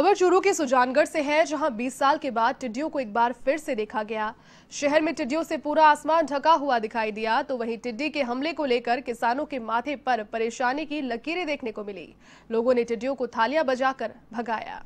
खबर चूरू के सुजानगढ़ से है जहां 20 साल के बाद टिड्डियों को एक बार फिर से देखा गया शहर में टिड्डियों से पूरा आसमान ढका हुआ दिखाई दिया तो वहीं टिड्डी के हमले को लेकर किसानों के माथे पर परेशानी की लकीरें देखने को मिली लोगों ने टिड्डियों को थालियां बजाकर भगाया